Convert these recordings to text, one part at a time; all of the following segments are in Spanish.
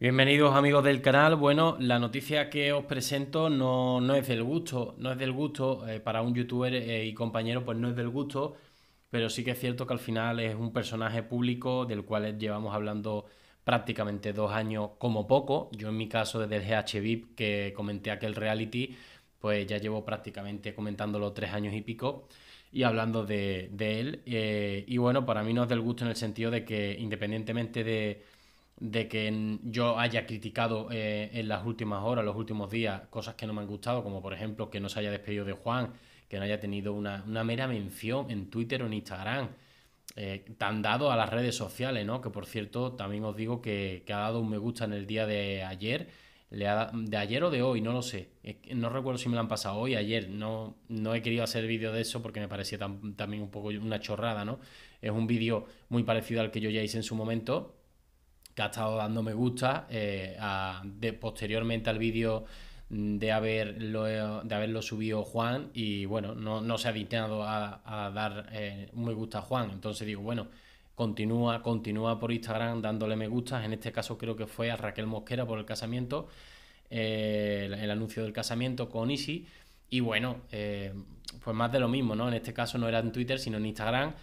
Bienvenidos amigos del canal. Bueno, la noticia que os presento no, es del gusto, no es del gusto eh, para un youtuber eh, y compañero, pues no es del gusto, pero sí que es cierto que al final es un personaje público del cual llevamos hablando prácticamente dos años como poco. Yo en mi caso desde el GHVIP que comenté aquel reality, pues ya llevo prácticamente comentándolo tres años y pico y hablando de, él. Eh, y bueno, para mí no es del gusto en el sentido de que independientemente de de que yo haya criticado eh, en las últimas horas, los últimos días, cosas que no me han gustado, como por ejemplo que no se haya despedido de Juan, que no haya tenido una, una mera mención en Twitter o en Instagram, eh, tan dado a las redes sociales, ¿no? Que por cierto, también os digo que, ha dado un me gusta en el día de ayer, le de ayer o de hoy, no lo sé, no recuerdo si me lo han pasado hoy, ayer, no, no he querido hacer vídeo de eso porque me parecía también un poco una chorrada, ¿no? Es un vídeo muy parecido al que yo ya hice en su momento, ha estado dando me gusta eh, de, posteriormente al vídeo mm, de haberlo, eh, de haberlo subido Juan y bueno, no, se ha dignado a, dar eh, me gusta a Juan. Entonces digo, bueno, continúa, continúa por Instagram dándole me gusta En este caso creo que fue a Raquel Mosquera por el casamiento, el, anuncio del casamiento con Isi. Y bueno, pues más de lo mismo, ¿no? En este caso no era en Twitter, sino en Instagram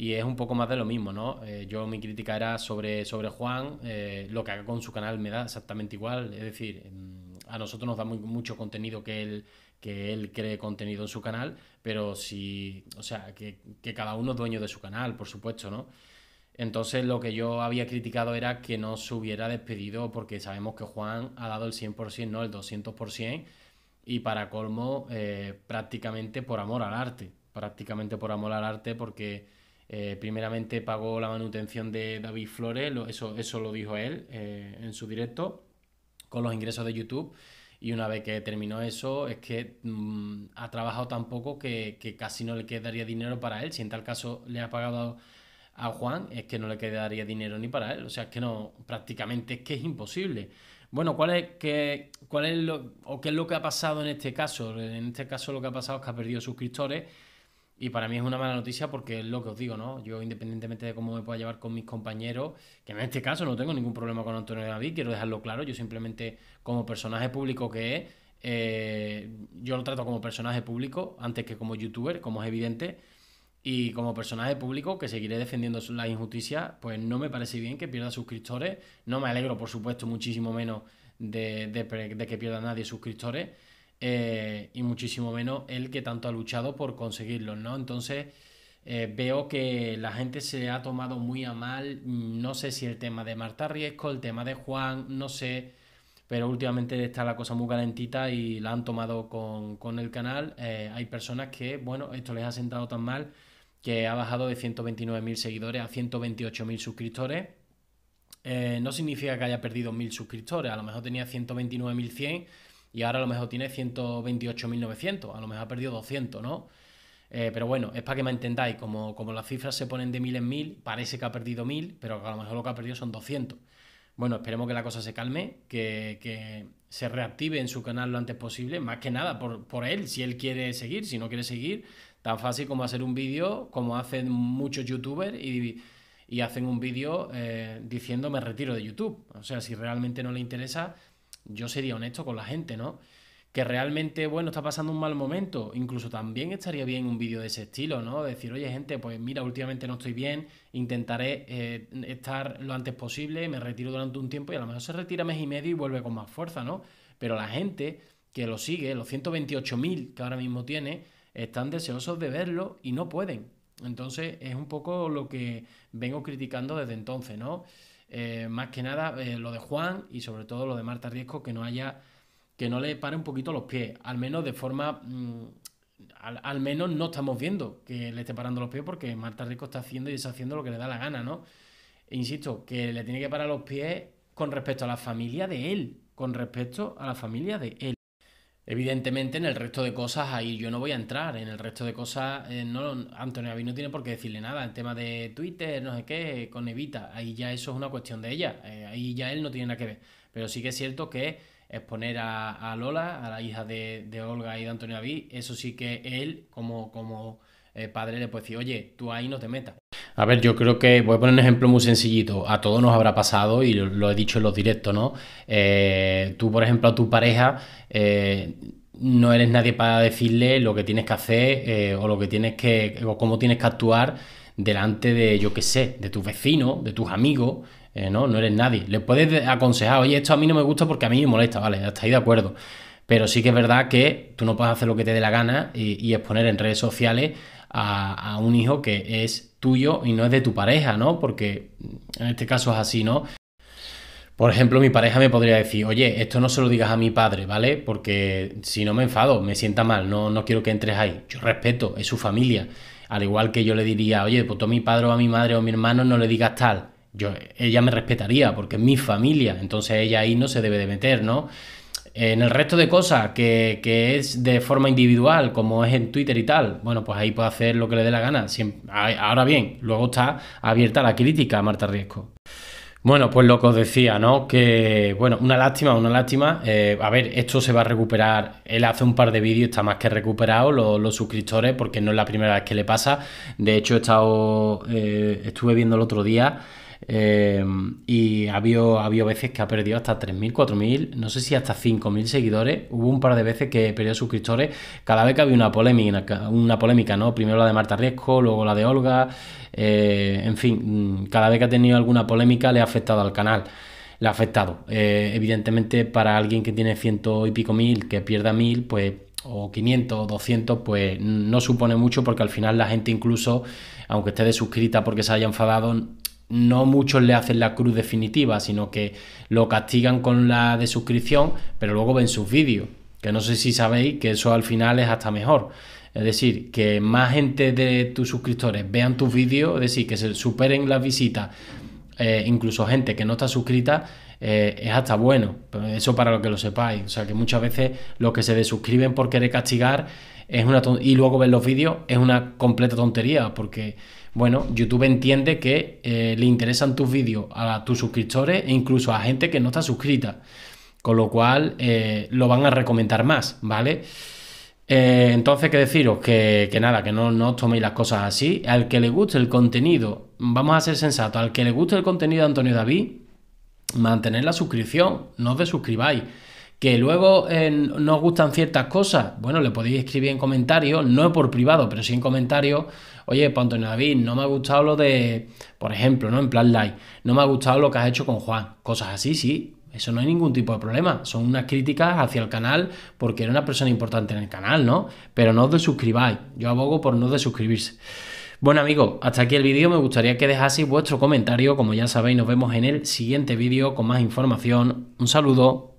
y es un poco más de lo mismo, ¿no? Eh, yo mi crítica era sobre, sobre Juan, eh, lo que haga con su canal me da exactamente igual, es decir, mm, a nosotros nos da mucho contenido que él, que él cree contenido en su canal, pero si, o sea, que, cada uno es dueño de su canal, por supuesto, ¿no? Entonces lo que yo había criticado era que no se hubiera despedido porque sabemos que Juan ha dado el 100%, no el 200%, y para colmo eh, prácticamente por amor al arte, prácticamente por amor al arte porque eh, primeramente pagó la manutención de David Flores, eso, lo dijo él eh, en su directo, con los ingresos de YouTube. Y una vez que terminó eso, es que mm, ha trabajado tan poco que, casi no le quedaría dinero para él. Si en tal caso le ha pagado a Juan, es que no le quedaría dinero ni para él. O sea, es que no, prácticamente es que es imposible. Bueno, ¿cuál es, qué, cuál es lo, o qué es lo que ha pasado en este caso? En este caso lo que ha pasado es que ha perdido suscriptores y para mí es una mala noticia porque es lo que os digo, ¿no? Yo, independientemente de cómo me pueda llevar con mis compañeros, que en este caso no tengo ningún problema con Antonio David, quiero dejarlo claro, yo simplemente como personaje público que es, eh, yo lo trato como personaje público antes que como youtuber, como es evidente, y como personaje público que seguiré defendiendo las injusticias, pues no me parece bien que pierda suscriptores, no me alegro, por supuesto, muchísimo menos de que pierda nadie suscriptores eh, y muchísimo menos el que tanto ha luchado por conseguirlo, ¿no? Entonces eh, veo que la gente se ha tomado muy a mal, mm, no sé si el tema de Marta Riesco, el tema de Juan, no sé, pero últimamente está la cosa muy calentita y la han tomado con, el canal. Eh, hay personas que, bueno, esto les ha sentado tan mal que ha bajado de 129.000 seguidores a 128.000 suscriptores. no significa que haya perdido 1.000 suscriptores, a lo mejor tenía 129.100 y ahora a lo mejor tiene 128.900, a lo mejor ha perdido 200, ¿no? Eh, pero bueno, es para que me entendáis, como, como las cifras se ponen de mil en mil, parece que ha perdido mil, pero a lo mejor lo que ha perdido son 200. Bueno, esperemos que la cosa se calme, que, se reactive en su canal lo antes posible, más que nada por, él, si él quiere seguir, si no quiere seguir, tan fácil como hacer un vídeo, como hacen muchos youtubers y, y hacen un vídeo eh, diciendo me retiro de YouTube. O sea, si realmente no le interesa, yo sería honesto con la gente, ¿no? Que realmente, bueno, está pasando un mal momento. Incluso también estaría bien un vídeo de ese estilo, ¿no? Decir, oye, gente, pues mira, últimamente no estoy bien, intentaré eh, estar lo antes posible, me retiro durante un tiempo y a lo mejor se retira mes y medio y vuelve con más fuerza, ¿no? Pero la gente que lo sigue, los 128.000 que ahora mismo tiene, están deseosos de verlo y no pueden. Entonces es un poco lo que vengo criticando desde entonces, ¿no? Eh, más que nada eh, lo de Juan y sobre todo lo de Marta Riesco, que no haya, que no le pare un poquito los pies, al menos de forma, mm, al, menos no estamos viendo que le esté parando los pies porque Marta Riesco está haciendo y deshaciendo lo que le da la gana, ¿no? E insisto, que le tiene que parar los pies con respecto a la familia de él, con respecto a la familia de él. Evidentemente, en el resto de cosas ahí yo no voy a entrar. En el resto de cosas, eh, no, Antonio David no tiene por qué decirle nada. En tema de Twitter, no sé qué, con Evita, ahí ya eso es una cuestión de ella. Eh, ahí ya él no tiene nada que ver. Pero sí que es cierto que exponer a, Lola, a la hija de, Olga y de Antonio David, eso sí que él, como, como eh, padre, le puede decir, oye, tú ahí no te metas. A ver, yo creo que voy a poner un ejemplo muy sencillito. A todos nos habrá pasado y lo, he dicho en los directos, ¿no? Eh, tú, por ejemplo, a tu pareja eh, no eres nadie para decirle lo que tienes que hacer eh, o lo que tienes que o cómo tienes que actuar delante de, yo qué sé, de tus vecinos, de tus amigos, ¿no? No eres nadie. Le puedes aconsejar, oye, esto a mí no me gusta porque a mí me molesta, vale, hasta ahí de acuerdo. Pero sí que es verdad que tú no puedes hacer lo que te dé la gana y, exponer en redes sociales a, a un hijo que es tuyo y no es de tu pareja, ¿no? Porque en este caso es así, ¿no? Por ejemplo, mi pareja me podría decir, oye, esto no se lo digas a mi padre, ¿vale? Porque si no me enfado, me sienta mal, no, no quiero que entres ahí. Yo respeto, es su familia. Al igual que yo le diría, oye, pues tú a mi padre o a mi madre o a mi hermano no le digas tal. Yo, ella me respetaría porque es mi familia, entonces ella ahí no se debe de meter, ¿no? En el resto de cosas que, es de forma individual, como es en Twitter y tal, bueno, pues ahí puede hacer lo que le dé la gana. ahora bien, luego está abierta la crítica, a Marta Riesco. Bueno, pues lo que os decía, ¿no? Que, bueno, una lástima, una lástima. Eh, a ver, esto se va a recuperar. Él hace un par de vídeos, está más que recuperado, los suscriptores, porque no es la primera vez que le pasa. De hecho, he estado, eh, estuve viendo el otro día eh, y ha habido, veces que ha perdido hasta 3.000, 4.000, no sé si hasta 5.000 seguidores. Hubo un par de veces que perdió suscriptores cada vez que había una polémica, una polémica ¿no? Primero la de Marta Riesco, luego la de Olga. Eh, en fin, mm, cada vez que ha tenido alguna polémica le ha afectado al canal. Le ha afectado. Eh, evidentemente, para alguien que tiene ciento y pico mil, que pierda mil, pues o 500 o 200, pues no supone mucho porque al final la gente incluso, aunque esté de suscrita porque se haya enfadado, no muchos le hacen la cruz definitiva, sino que lo castigan con la de suscripción, pero luego ven sus vídeos. Que no sé si sabéis que eso al final es hasta mejor. Es decir, que más gente de tus suscriptores vean tus vídeos, es decir, que se superen las visitas, eh, incluso gente que no está suscrita, eh, es hasta bueno. Eso para lo que lo sepáis. O sea que muchas veces los que se desuscriben por querer castigar es una y luego ver los vídeos es una completa tontería porque, bueno, YouTube entiende que eh, le interesan tus vídeos a tus suscriptores e incluso a gente que no está suscrita. Con lo cual eh, lo van a recomendar más, ¿vale? entonces, que deciros? Que, nada, que no, no, os toméis las cosas así. Al que le guste el contenido, vamos a ser sensatos, al que le guste el contenido de Antonio David, mantener la suscripción, no os desuscribáis. Que luego eh, no os gustan ciertas cosas, bueno, le podéis escribir en comentarios, no por privado, pero sí en comentarios. Oye, Pantone David, no me ha gustado lo de, por ejemplo, ¿no? En plan like, no me ha gustado lo que has hecho con Juan. Cosas así, sí. Eso no hay ningún tipo de problema. Son unas críticas hacia el canal porque era una persona importante en el canal, ¿no? Pero no os desuscribáis. Yo abogo por no desuscribirse. Bueno amigos, hasta aquí el vídeo, me gustaría que dejaseis vuestro comentario, como ya sabéis nos vemos en el siguiente vídeo con más información, un saludo.